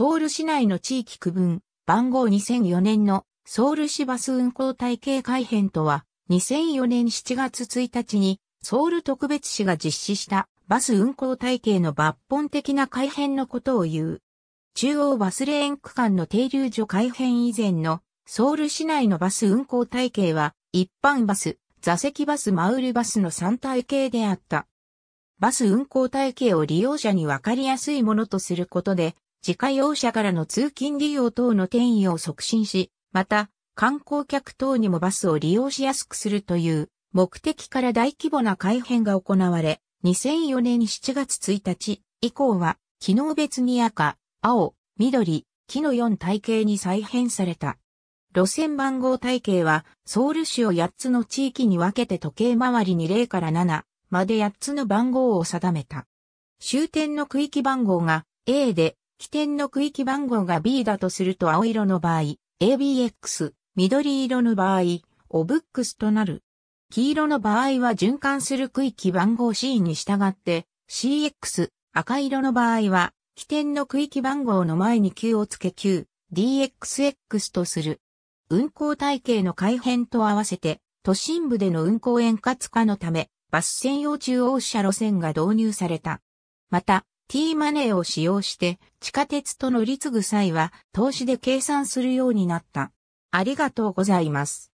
ソウル市内の地域区分、番号2004年のソウル市バス運行体系改編とは、2004年7月1日にソウル特別市が実施したバス運行体系の抜本的な改変のことを言う。中央バスレーン区間の停留所改変以前のソウル市内のバス運行体系は一般バス、座席バス、マウルバスの3体系であった。バス運行体系を利用者に分かりやすいものとすることで自家用車からの通勤利用等の転移を促進し、また、観光客等にもバスを利用しやすくするという目的から大規模な改変が行われ、2004年7月1日以降は、機能別に赤、青、緑、木の4体系に再編された。路線番号体系は、ソウル市を8つの地域に分けて時計回りに0から7まで8つの番号を定めた。終点の区域番号が A で起点の区域番号が B だとすると青色の場合、ABX、緑色の場合、OBX となる。黄色の場合は循環する区域番号 C に従って CX、赤色の場合は起点の区域番号の前に Q をつけ Q、DXX とする。運行体系の改変と合わせて都心部での運行円滑化のためバス専用中央車路線が導入された。また、T マネーを使用して地下鉄と乗り継ぐ際は投資で計算するようになった。ありがとうございます。